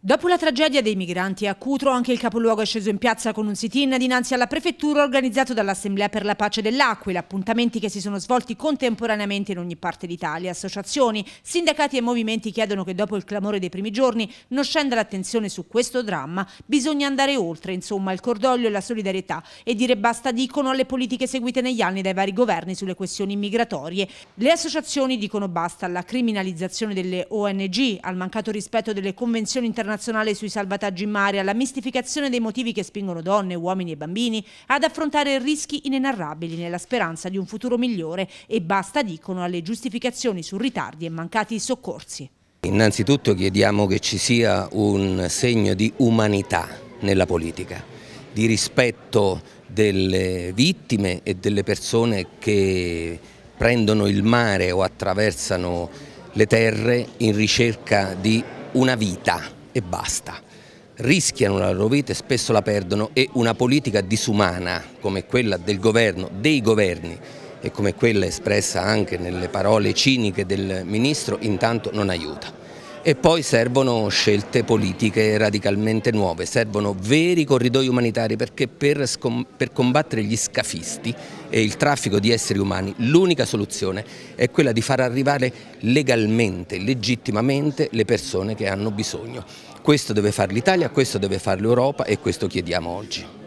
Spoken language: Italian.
Dopo la tragedia dei migranti a Cutro, anche il capoluogo è sceso in piazza con un sit-in dinanzi alla prefettura organizzato dall'Assemblea per la Pace dell'Aquila, appuntamenti che si sono svolti contemporaneamente in ogni parte d'Italia. Associazioni, sindacati e movimenti chiedono che dopo il clamore dei primi giorni non scenda l'attenzione su questo dramma, bisogna andare oltre, insomma, il cordoglio e la solidarietà e dire basta dicono alle politiche seguite negli anni dai vari governi sulle questioni migratorie. Le associazioni dicono basta alla criminalizzazione delle ONG, al mancato rispetto delle convenzioni internazionali internazionale sui salvataggi in mare, alla mistificazione dei motivi che spingono donne, uomini e bambini ad affrontare rischi inenarrabili nella speranza di un futuro migliore e basta, dicono, alle giustificazioni su ritardi e mancati soccorsi. Innanzitutto chiediamo che ci sia un segno di umanità nella politica, di rispetto delle vittime e delle persone che prendono il mare o attraversano le terre in ricerca di una vita e basta rischiano la loro vita e spesso la perdono e una politica disumana come quella del governo, dei governi e come quella espressa anche nelle parole ciniche del Ministro intanto non aiuta. E poi servono scelte politiche radicalmente nuove, servono veri corridoi umanitari perché per, per combattere gli scafisti e il traffico di esseri umani l'unica soluzione è quella di far arrivare legalmente, legittimamente le persone che hanno bisogno. Questo deve fare l'Italia, questo deve fare l'Europa e questo chiediamo oggi.